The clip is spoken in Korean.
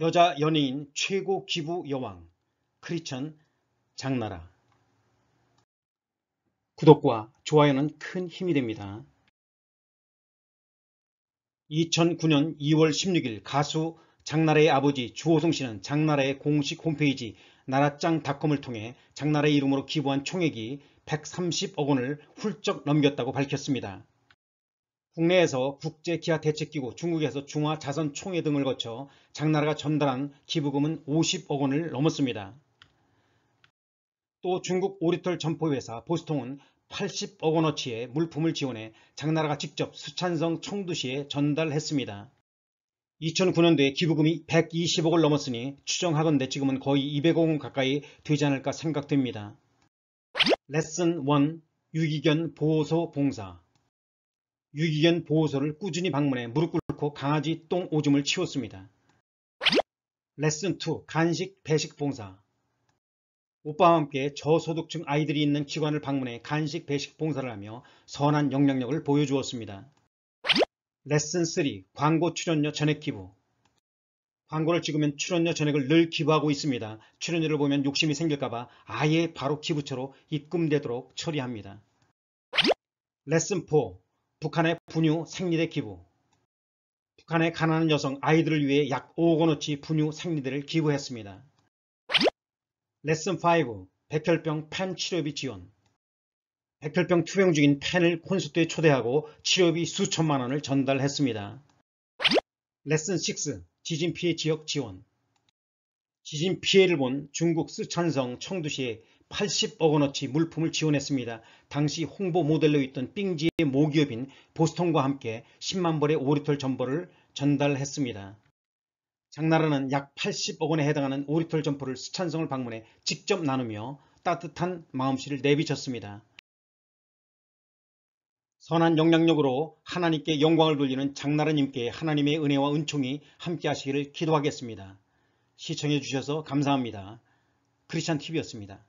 여자 연예인 최고 기부 여왕 크리천 장나라 구독과 좋아요는 큰 힘이 됩니다. 2009년 2월 16일 가수 장나라의 아버지 주호성 씨는 장나라의 공식 홈페이지 나라짱닷컴을 통해 장나라의 이름으로 기부한 총액이 130억 원을 훌쩍 넘겼다고 밝혔습니다. 국내에서 국제기아 대책기구, 중국에서 중화자선총회 등을 거쳐 장나라가 전달한 기부금은 50억 원을 넘었습니다. 또 중국 오리털 점포회사 보스통은 80억 원어치의 물품을 지원해 장나라가 직접 수찬성 청두시에 전달했습니다. 2009년도에 기부금이 120억을 넘었으니 추정하건대 지금은 거의 200억 원 가까이 되지 않을까 생각됩니다. 레슨 1. 유기견 보호소 봉사 유기견 보호소를 꾸준히 방문해 무릎 꿇고 강아지 똥 오줌을 치웠습니다. 레슨 2 간식 배식 봉사 오빠와 함께 저소득층 아이들이 있는 기관을 방문해 간식 배식 봉사를 하며 선한 영향력을 보여주었습니다. 레슨 3 광고 출연료 전액 기부 광고를 찍으면 출연료 전액을 늘 기부하고 있습니다. 출연료를 보면 욕심이 생길까봐 아예 바로 기부처로 입금되도록 처리합니다. 레슨 4 북한의 분유 생리대 기부 북한의 가난한 여성 아이들을 위해 약 5억 원어치 분유 생리대를 기부했습니다. 레슨 5 백혈병 펜 치료비 지원 백혈병 투병 중인 펜을 콘서트에 초대하고 치료비 수천만 원을 전달했습니다. 레슨 6 지진 피해 지역 지원 지진 피해를 본 중국 쓰촨성 청두시에 80억 원어치 물품을 지원했습니다. 당시 홍보 모델로 있던 빙지의 모기업인 보스턴과 함께 10만 벌의 오리털 점퍼를 전달했습니다. 장나라는 약 80억 원에 해당하는 오리털 점퍼를 쓰촨성을 방문해 직접 나누며 따뜻한 마음씨를 내비쳤습니다. 선한 영향력으로 하나님께 영광을 돌리는 장나라님께 하나님의 은혜와 은총이 함께하시기를 기도하겠습니다. 시청해 주셔서 감사합니다. 크리스찬TV였습니다.